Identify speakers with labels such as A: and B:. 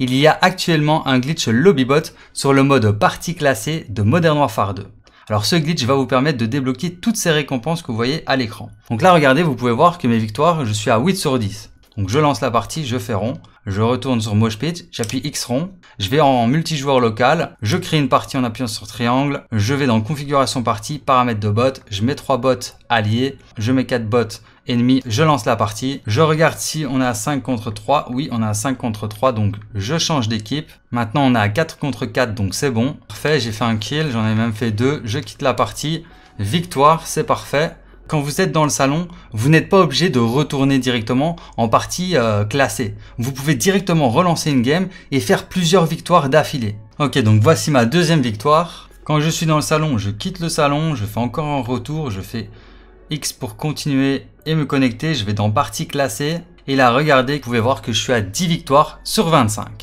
A: Il y a actuellement un glitch LobbyBot sur le mode partie classée de Modern Warfare 2. Alors ce glitch va vous permettre de débloquer toutes ces récompenses que vous voyez à l'écran. Donc là regardez, vous pouvez voir que mes victoires, je suis à 8 sur 10. Donc je lance la partie, je fais rond, je retourne sur Moshpit, j'appuie X rond, je vais en multijoueur local, je crée une partie en appuyant sur triangle, je vais dans configuration partie, paramètres de bot, je mets trois bots alliés, je mets quatre bots ennemis, je lance la partie, je regarde si on est à 5 contre 3, oui on est à 5 contre 3 donc je change d'équipe, maintenant on est à 4 contre 4 donc c'est bon, parfait j'ai fait un kill, j'en ai même fait deux, je quitte la partie, victoire c'est parfait, quand vous êtes dans le salon, vous n'êtes pas obligé de retourner directement en partie euh, classée. Vous pouvez directement relancer une game et faire plusieurs victoires d'affilée. Ok, donc voici ma deuxième victoire. Quand je suis dans le salon, je quitte le salon, je fais encore un retour, je fais X pour continuer et me connecter. Je vais dans partie classée. Et là, regardez, vous pouvez voir que je suis à 10 victoires sur 25.